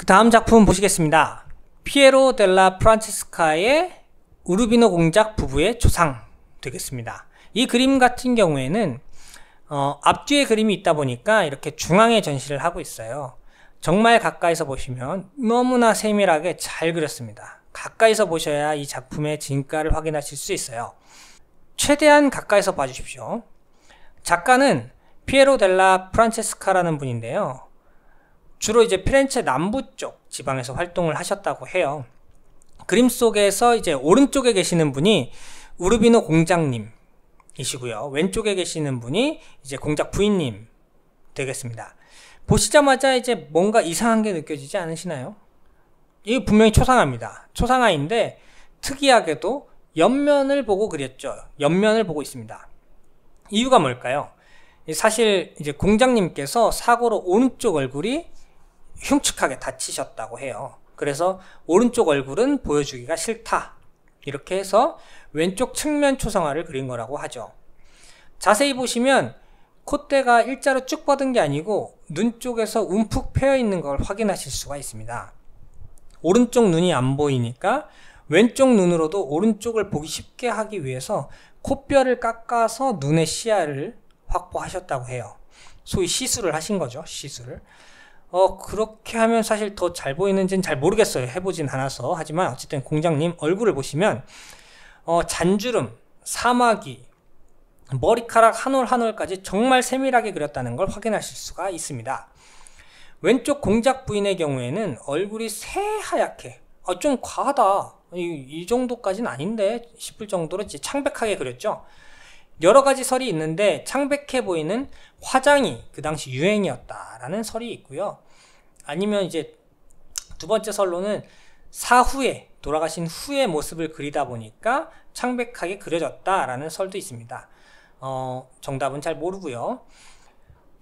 그 다음 작품 보시겠습니다. 피에로 델라 프란체스카의 우르비노 공작 부부의 조상 되겠습니다. 이 그림 같은 경우에는 어, 앞뒤에 그림이 있다 보니까 이렇게 중앙에 전시를 하고 있어요. 정말 가까이서 보시면 너무나 세밀하게 잘 그렸습니다. 가까이서 보셔야 이 작품의 진가를 확인하실 수 있어요. 최대한 가까이서 봐주십시오. 작가는 피에로 델라 프란체스카라는 분인데요. 주로 이제 피렌체 남부 쪽 지방에서 활동을 하셨다고 해요. 그림 속에서 이제 오른쪽에 계시는 분이 우르비노 공장님이시고요. 왼쪽에 계시는 분이 이제 공작 부인님 되겠습니다. 보시자마자 이제 뭔가 이상한 게 느껴지지 않으시나요? 이 분명히 초상화입니다. 초상화인데 특이하게도 옆면을 보고 그렸죠. 옆면을 보고 있습니다. 이유가 뭘까요? 사실 이제 공장님께서 사고로 오른쪽 얼굴이 흉측하게 다치셨다고 해요. 그래서 오른쪽 얼굴은 보여주기가 싫다. 이렇게 해서 왼쪽 측면 초상화를 그린 거라고 하죠. 자세히 보시면 콧대가 일자로 쭉 뻗은 게 아니고 눈 쪽에서 움푹 패여 있는 걸 확인하실 수가 있습니다. 오른쪽 눈이 안 보이니까 왼쪽 눈으로도 오른쪽을 보기 쉽게 하기 위해서 콧뼈를 깎아서 눈의 시야를 확보하셨다고 해요. 소위 시술을 하신 거죠. 시술을. 어, 그렇게 하면 사실 더 잘 보이는지는 잘 모르겠어요. 해보진 않아서. 하지만 어쨌든 공장님 얼굴을 보시면, 어, 잔주름, 사마귀, 머리카락 한올 한올까지 정말 세밀하게 그렸다는 걸 확인하실 수가 있습니다. 왼쪽 공작 부인의 경우에는 얼굴이 새하얗게, 아, 좀 과하다. 이, 이 정도까지는 아닌데 싶을 정도로 이제 창백하게 그렸죠. 여러 가지 설이 있는데 창백해 보이는 화장이 그 당시 유행이었다라는 설이 있고요. 아니면 이제 두 번째 설로는 사후에 돌아가신 후의 모습을 그리다 보니까 창백하게 그려졌다라는 설도 있습니다. 어, 정답은 잘 모르고요.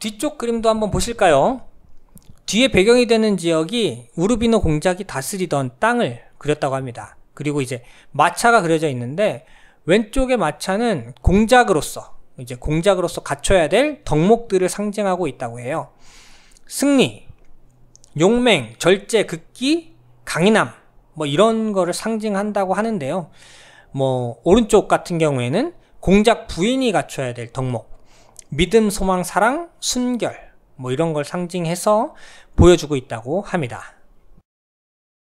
뒤쪽 그림도 한번 보실까요? 뒤에 배경이 되는 지역이 우르비노 공작이 다스리던 땅을 그렸다고 합니다. 그리고 이제 마차가 그려져 있는데 왼쪽의 마차는 공작으로서 이제 공작으로서 갖춰야 될 덕목들을 상징하고 있다고 해요. 승리, 용맹, 절제, 극기, 강인함 뭐 이런 거를 상징한다고 하는데요. 뭐 오른쪽 같은 경우에는 공작 부인이 갖춰야 될 덕목, 믿음, 소망, 사랑, 순결 뭐 이런 걸 상징해서 보여주고 있다고 합니다.